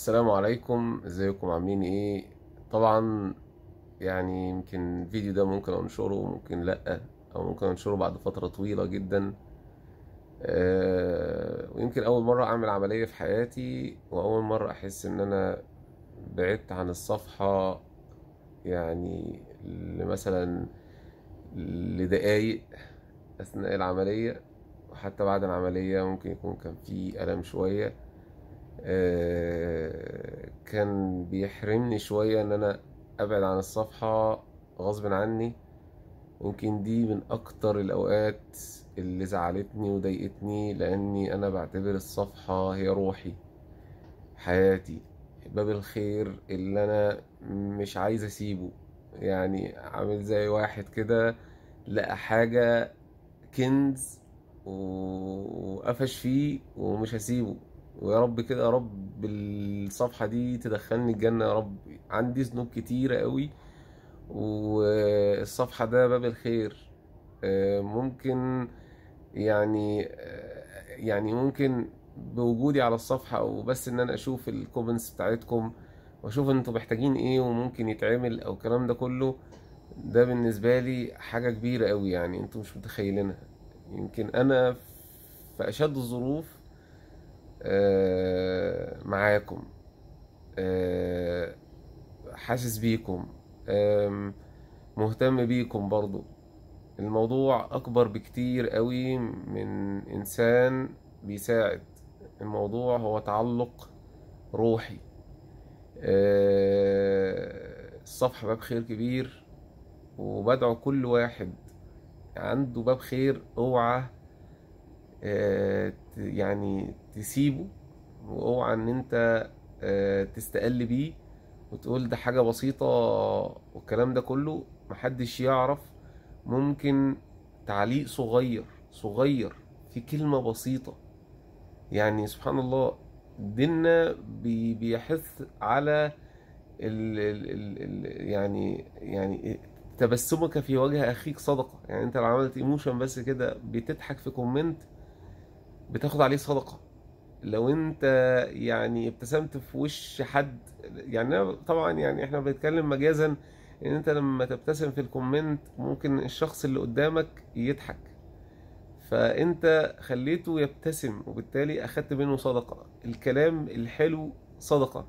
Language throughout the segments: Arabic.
السلام عليكم ازيكم عاملين ايه طبعا يعني يمكن الفيديو ده ممكن انشره ممكن لا او ممكن انشره بعد فتره طويله جدا آه، ويمكن اول مره اعمل عمليه في حياتي واول مره احس ان انا بعدت عن الصفحه يعني مثلا لدقايق اثناء العمليه وحتى بعد العمليه ممكن يكون كان في الم شويه آه، كان بيحرمني شوية ان انا ابعد عن الصفحة غصب عني ممكن دي من اكتر الاوقات اللي زعلتني وضايقتني لاني انا بعتبر الصفحة هي روحي حياتي باب الخير اللي انا مش عايز اسيبه يعني عامل زي واحد كده لقى حاجة كنز وقفش فيه ومش هسيبه ويا رب كده يا رب الصفحه دي تدخلني الجنه يا رب عندي ذنوب كتيره قوي والصفحه ده باب الخير آه، ممكن يعني آه، يعني ممكن بوجودي على الصفحه او بس ان انا اشوف الكومنتس بتاعتكم واشوف انتوا محتاجين ايه وممكن يتعمل او الكلام ده كله ده بالنسبه لي حاجه كبيره قوي يعني انتوا مش متخيلينها يمكن انا في اشد الظروف آه، معاكم آه، حاسس بيكم مهتم بيكم برضو الموضوع اكبر بكتير قوي من انسان بيساعد الموضوع هو تعلق روحي آه، الصفحة باب خير كبير وبدعو كل واحد عنده باب خير اوعى آه، يعني تسيبه واوعى ان انت آه، تستقل بيه وتقول ده حاجة بسيطة والكلام ده كله محدش يعرف ممكن تعليق صغير صغير في كلمة بسيطة يعني سبحان الله ديننا بيحث على الـ الـ الـ يعني يعني تبسمك في وجه اخيك صدقه يعني انت لو عملت ايموشن بس كده بتضحك في كومنت بتاخد عليه صدقه لو انت يعني ابتسمت في وش حد يعني طبعا يعني احنا بنتكلم مجازا ان انت لما تبتسم في الكومنت ممكن الشخص اللي قدامك يضحك فانت خليته يبتسم وبالتالي اخدت منه صدقه الكلام الحلو صدقه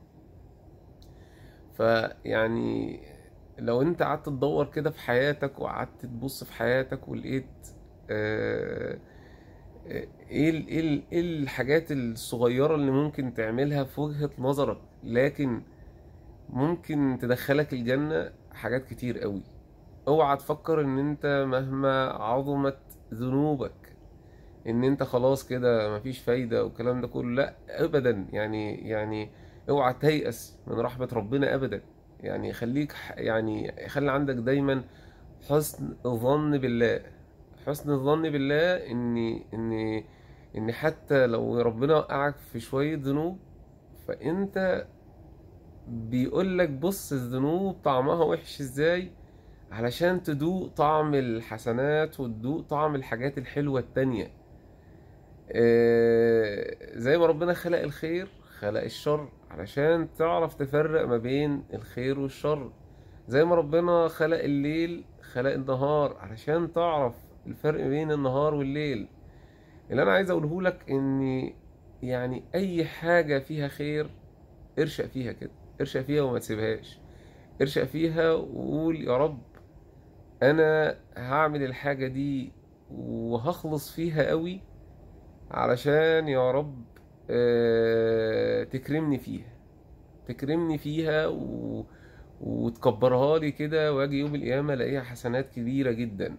فيعني لو انت قعدت تدور كده في حياتك وقعدت تبص في حياتك ولقيت آه ايه إيه, ايه الحاجات الصغيره اللي ممكن تعملها في وجهه نظرك لكن ممكن تدخلك الجنه حاجات كتير قوي اوعى تفكر ان انت مهما عظمت ذنوبك ان انت خلاص كده مفيش فايده والكلام ده كله لا ابدا يعني يعني اوعى تيأس من رحمه ربنا ابدا يعني خليك يعني خلي عندك دايما حسن ظن بالله حسن الظن بالله ان ان ان حتى لو ربنا وقعك في شويه ذنوب فانت بيقول لك بص الذنوب طعمها وحش ازاي علشان تدوق طعم الحسنات وتدوق طعم الحاجات الحلوه التانيه آه، زي ما ربنا خلق الخير خلق الشر علشان تعرف تفرق ما بين الخير والشر زي ما ربنا خلق الليل خلق النهار علشان تعرف الفرق بين النهار والليل اللي انا عايز اقوله لك ان يعني اي حاجه فيها خير ارشق فيها كده ارشق فيها وما تسيبهاش ارشق فيها وقول يا رب انا هعمل الحاجه دي وهخلص فيها قوي علشان يا رب آه، تكرمني فيها تكرمني فيها و... وتكبرها لي كده واجي يوم القيامه الاقيها حسنات كبيره جدا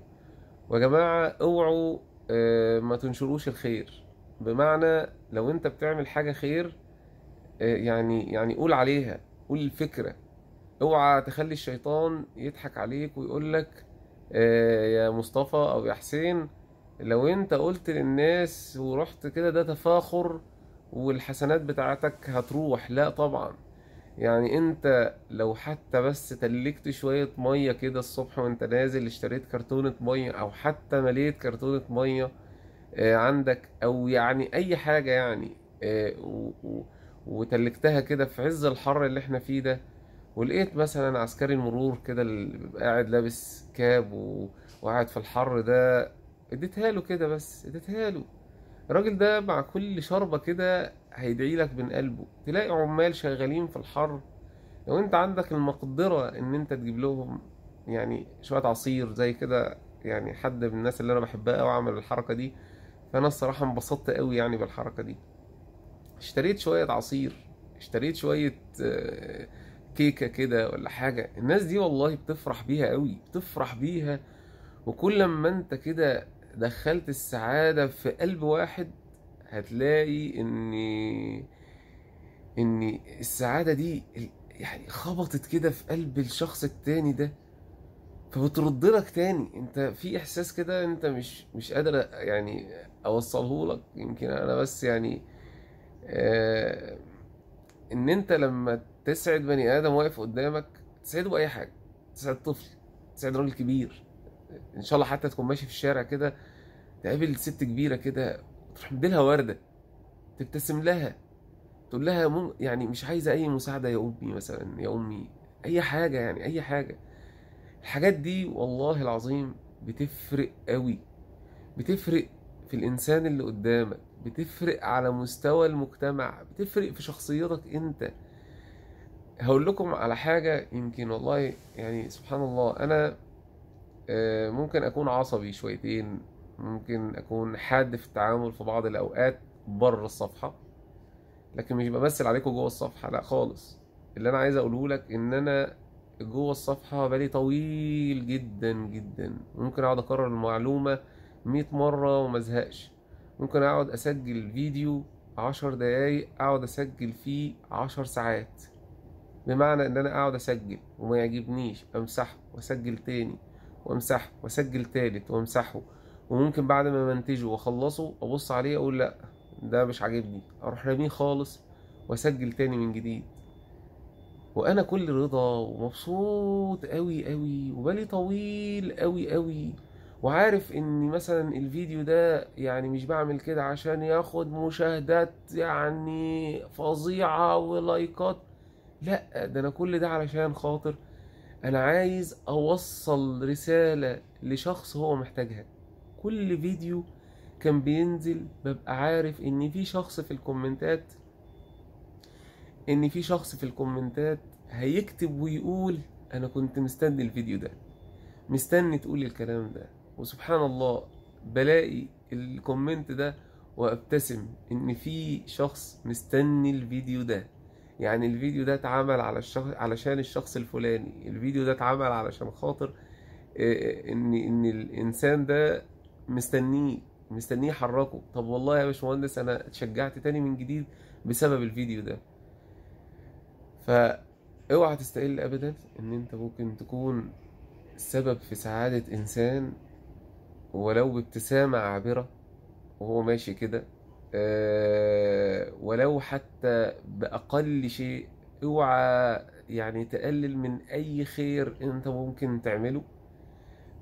ويا جماعة اوعوا آه، ما تنشروش الخير بمعنى لو انت بتعمل حاجة خير آه، يعني يعني قول عليها قول الفكرة اوعى تخلي الشيطان يضحك عليك ويقول لك آه، يا مصطفى او يا حسين لو انت قلت للناس ورحت كده ده تفاخر والحسنات بتاعتك هتروح لا طبعا يعني انت لو حتى بس تلجت شوية مية كده الصبح وانت نازل اشتريت كرتونة مية او حتى مليت كرتونة مية آه، عندك او يعني اي حاجة يعني آه، وتلجتها كده في عز الحر اللي احنا فيه ده ولقيت مثلا عسكري المرور كده اللي قاعد لابس كاب وقاعد في الحر ده اديتها له كده بس اديتها له الراجل ده مع كل شربة كده هيدعي لك من قلبه تلاقي عمال شغالين في الحر لو انت عندك المقدرة ان انت تجيب لهم يعني شوية عصير زي كده يعني حد من الناس اللي انا بحبها واعمل الحركة دي فانا الصراحة انبسطت قوي يعني بالحركة دي اشتريت شوية عصير اشتريت شوية آه، كيكة كده ولا حاجة الناس دي والله بتفرح بيها قوي بتفرح بيها وكل ما انت كده دخلت السعادة في قلب واحد هتلاقي ان ان السعاده دي يعني خبطت كده في قلب الشخص التاني ده فبترد لك تاني انت في احساس كده انت مش مش قادر يعني اوصله لك يمكن انا بس يعني آه ان انت لما تسعد بني ادم واقف قدامك تسعده باي حاجه تسعد طفل تسعد راجل كبير ان شاء الله حتى تكون ماشي في الشارع كده تقابل ست كبيره كده تروح لها ورده تبتسم لها تقول لها مم يعني مش عايزه اي مساعده يا امي مثلا يا امي اي حاجه يعني اي حاجه الحاجات دي والله العظيم بتفرق قوي بتفرق في الانسان اللي قدامك بتفرق على مستوى المجتمع بتفرق في شخصيتك انت هقول لكم على حاجة يمكن والله يعني سبحان الله أنا آه، ممكن أكون عصبي شويتين ممكن اكون حاد في التعامل في بعض الاوقات بره الصفحه لكن مش بمثل عليكم جوه الصفحه لا خالص اللي انا عايز اقوله لك ان انا جوه الصفحه بالي طويل جدا جدا ممكن اقعد اكرر المعلومه 100 مره وما ازهقش ممكن اقعد اسجل فيديو عشر دقايق اقعد اسجل فيه عشر ساعات بمعنى ان انا اقعد اسجل وما يعجبنيش امسحه واسجل تاني وامسحه واسجل تالت وامسحه وممكن بعد ما منتجه واخلصه ابص عليه اقول لا ده مش عاجبني اروح راميه خالص واسجل تاني من جديد وانا كل رضا ومبسوط قوي قوي وبالي طويل قوي قوي وعارف ان مثلا الفيديو ده يعني مش بعمل كده عشان ياخد مشاهدات يعني فظيعة ولايكات لا ده انا كل ده علشان خاطر انا عايز اوصل رسالة لشخص هو محتاجها كل فيديو كان بينزل ببقى عارف ان في شخص في الكومنتات ان في شخص في الكومنتات هيكتب ويقول انا كنت مستني الفيديو ده مستني تقول الكلام ده وسبحان الله بلاقي الكومنت ده وابتسم ان في شخص مستني الفيديو ده يعني الفيديو ده اتعمل على الشخص علشان الشخص الفلاني الفيديو ده اتعمل علشان خاطر ان ان الانسان ده مستنيه مستنيه يحركه طب والله يا باشمهندس انا اتشجعت تاني من جديد بسبب الفيديو ده اوعى تستقل ابدا ان انت ممكن تكون سبب في سعادة انسان ولو بابتسامة عابرة وهو ماشي كده آه، ولو حتى بأقل شيء اوعى يعني تقلل من اي خير انت ممكن تعمله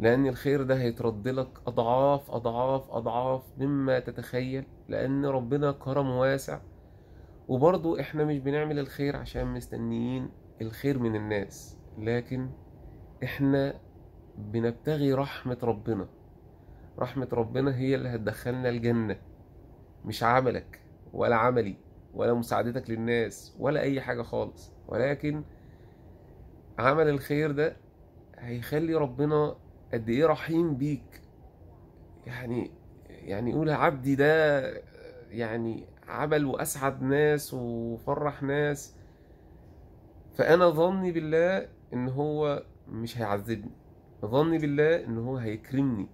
لأن الخير ده هيترد لك أضعاف أضعاف أضعاف مما تتخيل لأن ربنا كرم واسع وبرضو إحنا مش بنعمل الخير عشان مستنيين الخير من الناس لكن إحنا بنبتغي رحمة ربنا رحمة ربنا هي اللي هتدخلنا الجنة مش عملك ولا عملي ولا مساعدتك للناس ولا أي حاجة خالص ولكن عمل الخير ده هيخلي ربنا قد ايه رحيم بيك يعني يعني يقول عبدي ده يعني عمل واسعد ناس وفرح ناس فانا ظني بالله ان هو مش هيعذبني ظني بالله ان هو هيكرمني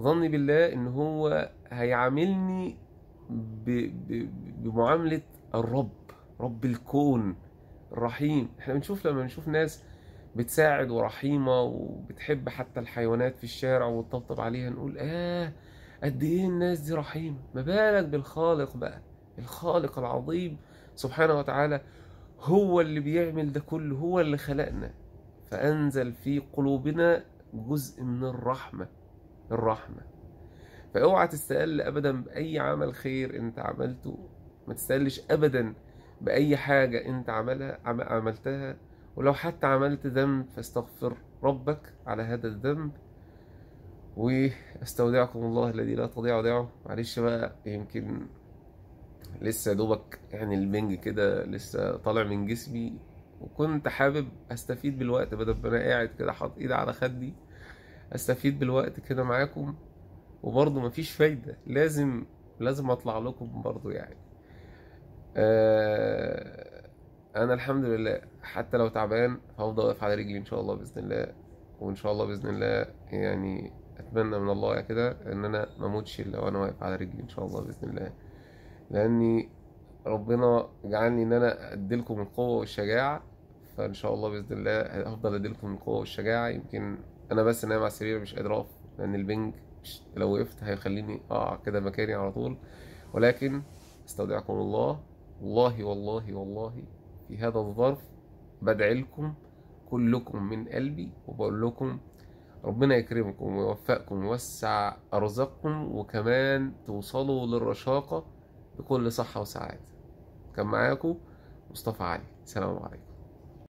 ظني بالله ان هو هيعاملني ب... ب... بمعامله الرب رب الكون الرحيم احنا بنشوف لما بنشوف ناس بتساعد ورحيمة وبتحب حتى الحيوانات في الشارع وتطبطب عليها نقول آه قد إيه الناس دي رحيمة ما بالك بالخالق بقى الخالق العظيم سبحانه وتعالى هو اللي بيعمل ده كله هو اللي خلقنا فأنزل في قلوبنا جزء من الرحمة الرحمة فاوعى تستقل أبدا بأي عمل خير أنت عملته ما تستقلش أبدا بأي حاجة أنت عملها عملتها ولو حتى عملت ذنب فاستغفر ربك على هذا الذنب واستودعكم الله الذي لا تضيع ودعه معلش بقى يمكن لسه دوبك يعني البنج كده لسه طالع من جسمي وكنت حابب استفيد بالوقت بدل ما انا قاعد كده حاطط ايدي على خدي استفيد بالوقت كده معاكم وبرضه مفيش فايده لازم لازم اطلع لكم برضه يعني آه انا الحمد لله حتى لو تعبان هفضل واقف على رجلي ان شاء الله باذن الله وان شاء الله باذن الله يعني اتمنى من الله كده ان انا ما اموتش الا وانا واقف على رجلي ان شاء الله باذن الله لاني ربنا جعلني ان انا اديلكم القوه والشجاعه فان شاء الله باذن الله هفضل اديلكم القوه والشجاعه يمكن انا بس نايم على السرير مش قادر اقف لان البنج لو وقفت هيخليني اقع كده مكاني على طول ولكن استودعكم الله والله والله والله في هذا الظرف بدعي لكم كلكم من قلبي وبقول لكم ربنا يكرمكم ويوفقكم ويوسع أرزاقكم وكمان توصلوا للرشاقة بكل صحة وسعادة كان معاكم مصطفى علي سلام عليكم